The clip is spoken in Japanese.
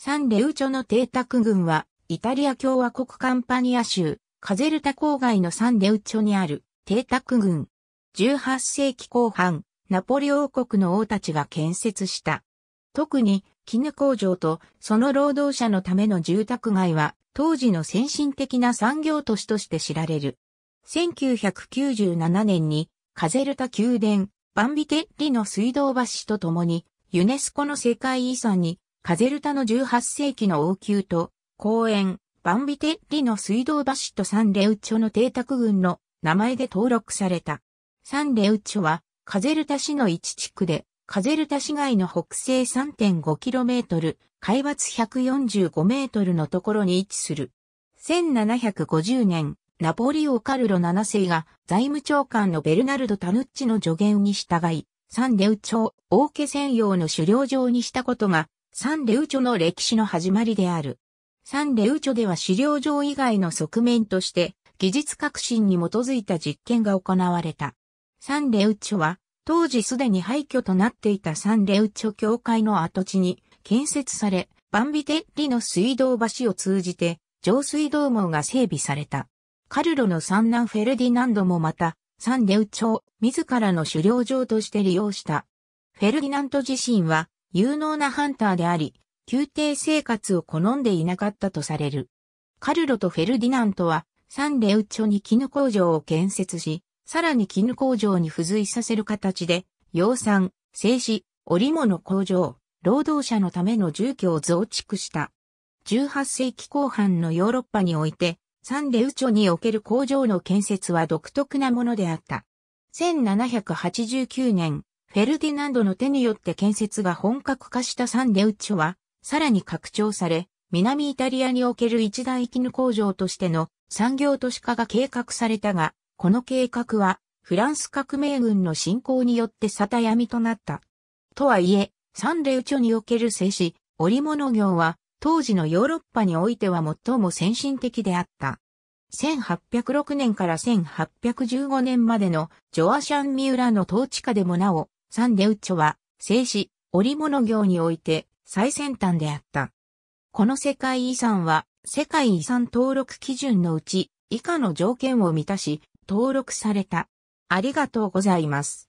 サン・レウチョの邸宅群は、イタリア共和国カンパニア州、カゼルタ郊外のサン・レウチョにある邸宅群。18世紀後半、ナポリ王国の王たちが建設した。特に、絹工場とその労働者のための住宅街は、当時の先進的な産業都市として知られる。1997年に、カゼルタ宮殿、バンビテッリの水道橋とともに、ユネスコの世界遺産にカゼルタの18世紀の王宮と、公園、バンビテッリの水道橋とサンレウチョの邸宅群の名前で登録された。サンレウチョは、カゼルタ市の一地区で、カゼルタ市街の北西 3.5km、海抜 145m のところに位置する。1750年、ナポリオ・カルロ7世が財務長官のベルナルド・タヌッチの助言に従い、サンレウチョを王家専用の狩猟場にしたことがサンレウチョの歴史の始まりである。サンレウチョでは資料上以外の側面として、技術革新に基づいた実験が行われた。サンレウチョは、当時すでに廃墟となっていたサンレウチョ教会の跡地に建設され、バンビテッリの水道橋を通じて、上水道網が整備された。カルロの三男フェルディナンドもまた、サンレウチョを自らの狩猟場として利用した。フェルディナント自身は、有能なハンターであり、宮廷生活を好んでいなかったとされる。カルロとフェルディナントは、サンレウチョに絹工場を建設し、さらに絹工場に付随させる形で、養蚕、製紙、織物工場、労働者のための住居を増築した。18世紀後半のヨーロッパにおいて、サンレウチョにおける工場の建設は独特なものであった。1789年、フェルディナンドの手によって建設が本格化したサンデウッチョは、さらに拡張され、南イタリアにおける一大絹工場としての産業都市化が計画されたが、この計画は、フランス革命軍の侵攻によって沙汰闇となった。とはいえ、サンデウチョにおける製紙、織物業は、当時のヨーロッパにおいては最も先進的であった。1806年から1815年までのジョアシャン・ミューラの統治下でもなお、サン・デウッチョは、製紙、織物業において最先端であった。この世界遺産は、世界遺産登録基準のうち、以下の条件を満たし、登録された。ありがとうございます。